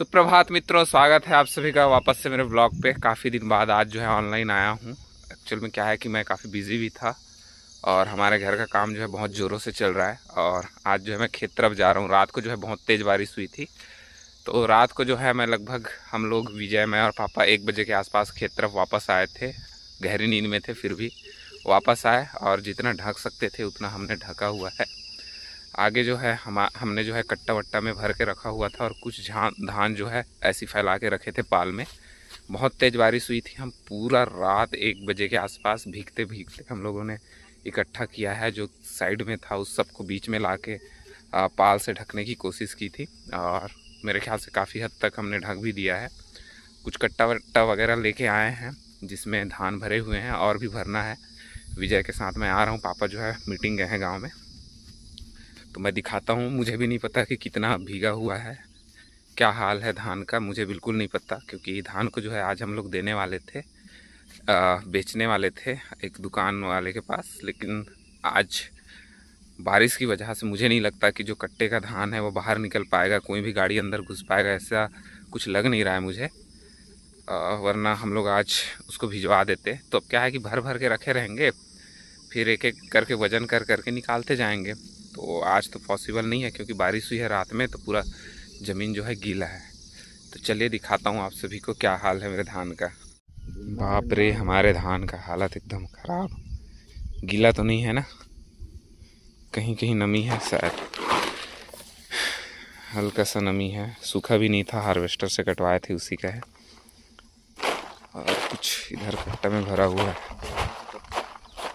सुप्रभात मित्रों स्वागत है आप सभी का वापस से मेरे ब्लॉग पे काफ़ी दिन बाद आज जो है ऑनलाइन आया हूँ एक्चुअल में क्या है कि मैं काफ़ी बिजी भी था और हमारे घर का काम जो है बहुत ज़ोरों से चल रहा है और आज जो है मैं खेत तरफ जा रहा हूँ रात को जो है बहुत तेज़ बारिश हुई थी तो रात को जो है मैं लगभग हम लोग विजय मैं और पापा एक बजे के आसपास खेत तरफ वापस आए थे गहरी नींद में थे फिर भी वापस आए और जितना ढक सकते थे उतना हमने ढका हुआ है आगे जो है हम हमने जो है कट्टा वट्टा में भर के रखा हुआ था और कुछ धान धान जो है ऐसी फैला के रखे थे पाल में बहुत तेज़ बारिश हुई थी हम पूरा रात एक बजे के आसपास भीगते भीगते हम लोगों ने इकट्ठा किया है जो साइड में था उस सबको बीच में ला के पाल से ढकने की कोशिश की थी और मेरे ख्याल से काफ़ी हद तक हमने ढक भी दिया है कुछ कट्टा वट्टा वगैरह लेके आए हैं जिसमें धान भरे हुए हैं और भी भरना है विजय के साथ मैं आ रहा हूँ पापा जो है मीटिंग गए हैं गाँव में तो मैं दिखाता हूँ मुझे भी नहीं पता कि कितना भीगा हुआ है क्या हाल है धान का मुझे बिल्कुल नहीं पता क्योंकि धान को जो है आज हम लोग देने वाले थे आ, बेचने वाले थे एक दुकान वाले के पास लेकिन आज बारिश की वजह से मुझे नहीं लगता कि जो कट्टे का धान है वो बाहर निकल पाएगा कोई भी गाड़ी अंदर घुस पाएगा ऐसा कुछ लग नहीं रहा है मुझे आ, वरना हम लोग आज उसको भिजवा देते तो अब क्या है कि भर भर के रखे रहेंगे फिर एक एक करके वज़न कर करके निकालते जाएंगे तो आज तो पॉसिबल नहीं है क्योंकि बारिश हुई है रात में तो पूरा ज़मीन जो है गीला है तो चलिए दिखाता हूँ आप सभी को क्या हाल है मेरे धान का बाप रे हमारे धान का हालत एकदम ख़राब गीला तो नहीं है ना कहीं कहीं नमी है शायद हल्का सा नमी है सूखा भी नहीं था हार्वेस्टर से कटवाए थे उसी का है और कुछ इधर कट्टा में भरा हुआ है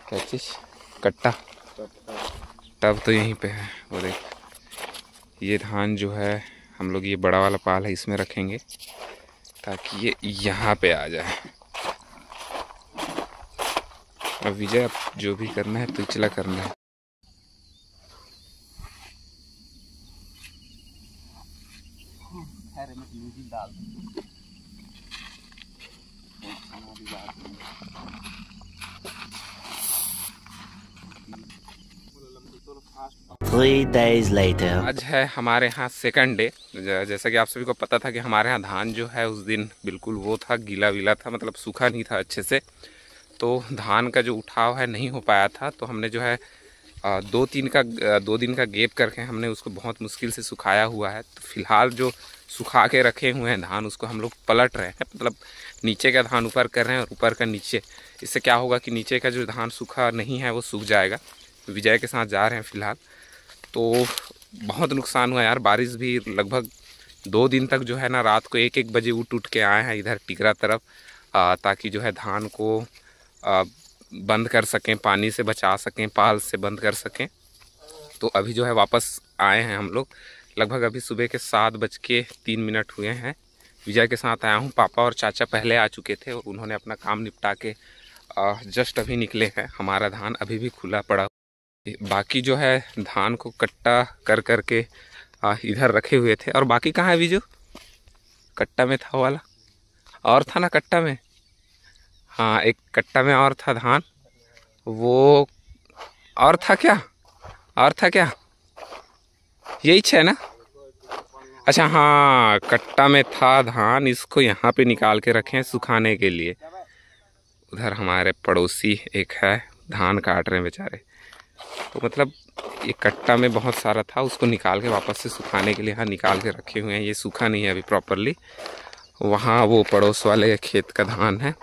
क्या चीज़ कट्टा टब तो यहीं पे है वो देख ये धान जो है हम लोग ये बड़ा वाला पाल है इसमें रखेंगे ताकि ये यहाँ पे आ जाए अब विजय अब जो भी करना है पिछला करना है डाल थ्री डेज लेटर आज है हमारे यहाँ सेकंड डे जैसा कि आप सभी को पता था कि हमारे यहाँ धान जो है उस दिन बिल्कुल वो था गीला वीला था मतलब सूखा नहीं था अच्छे से तो धान का जो उठाव है नहीं हो पाया था तो हमने जो है दो तीन का दो दिन का गेप करके हमने उसको बहुत मुश्किल से सुखाया हुआ है तो फिलहाल जो सुखा के रखे हुए हैं धान उसको हम लोग पलट रहे हैं मतलब नीचे का धान ऊपर कर रहे हैं और ऊपर का नीचे इससे क्या होगा कि नीचे का जो धान सूखा नहीं है वो सूख जाएगा विजय के साथ जा रहे हैं फिलहाल तो बहुत नुकसान हुआ यार बारिश भी लगभग दो दिन तक जो है ना रात को एक एक बजे उठ उठ के आए हैं इधर टिकरा तरफ आ, ताकि जो है धान को आ, बंद कर सकें पानी से बचा सकें पाल से बंद कर सकें तो अभी जो है वापस आए हैं हम लोग लगभग अभी सुबह के सात बज के तीन मिनट हुए हैं विजय के साथ आया हूँ पापा और चाचा पहले आ चुके थे और उन्होंने अपना काम निपटा के जस्ट अभी निकले हैं हमारा धान अभी भी खुला पड़ा बाकी जो है धान को कट्टा कर करके इधर रखे हुए थे और बाकी कहाँ है बीजू कट्टा में था वाला और था ना कट्टा में हाँ एक कट्टा में और था धान वो और था क्या और था क्या यही है ना अच्छा हाँ कट्टा में था धान इसको यहाँ पे निकाल के रखे हैं सुखाने के लिए उधर हमारे पड़ोसी एक है धान काट रहे हैं बेचारे तो मतलब ये कट्टा में बहुत सारा था उसको निकाल के वापस से सुखाने के लिए हाँ निकाल के रखे हुए हैं ये सूखा नहीं है अभी प्रॉपरली वहाँ वो पड़ोस वाले खेत का धान है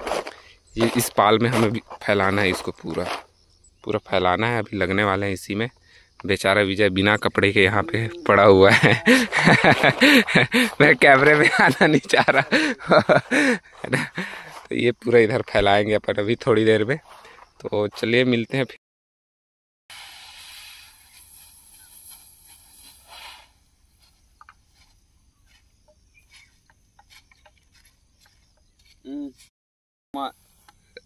ये इस पाल में हमें फैलाना है इसको पूरा पूरा फैलाना है अभी लगने वाले हैं इसी में बेचारा विजय बिना कपड़े के यहाँ पे पड़ा हुआ है मैं कैमरे में आना नहीं चाह रहा तो ये पूरा इधर फैलाएंगे अपन अभी थोड़ी देर में तो चलिए मिलते हैं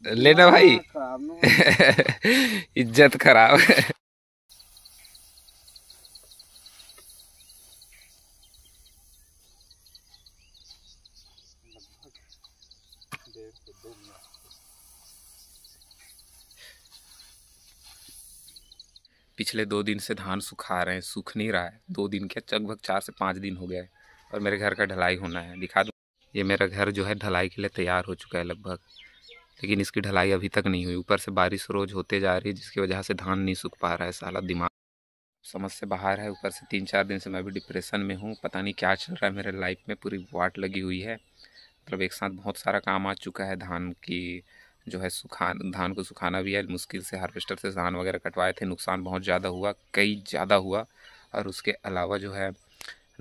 लेना भाई इज्जत खराब है पिछले दो दिन से धान सुखा रहे हैं सूख नहीं रहा है दो दिन के लगभग चार से पाँच दिन हो गए और मेरे घर का ढलाई होना है दिखा दूँ ये मेरा घर जो है ढलाई के लिए तैयार हो चुका है लगभग लेकिन इसकी ढलाई अभी तक नहीं हुई ऊपर से बारिश रोज़ होते जा रही है जिसकी वजह से धान नहीं सूख पा रहा है साला दिमाग समझ से बाहर है ऊपर से तीन चार दिन से मैं भी डिप्रेशन में हूँ पता नहीं क्या चल रहा है मेरे लाइफ में पूरी वाट लगी हुई है मतलब एक साथ बहुत सारा काम आ चुका है धान की जो है सुखा धान को सुखाना भी है मुश्किल से हार्वेस्टर से धान वगैरह कटवाए थे नुकसान बहुत ज़्यादा हुआ कई ज़्यादा हुआ और उसके अलावा जो है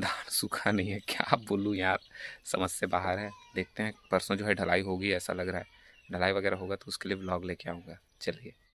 धान सूखा नहीं है क्या बोलूँ यार समझ से बाहर है देखते हैं परसों जो है ढलाई होगी ऐसा लग रहा है ढलाई वगैरह होगा तो उसके लिए ब्लॉग लेके आऊँगा चलिए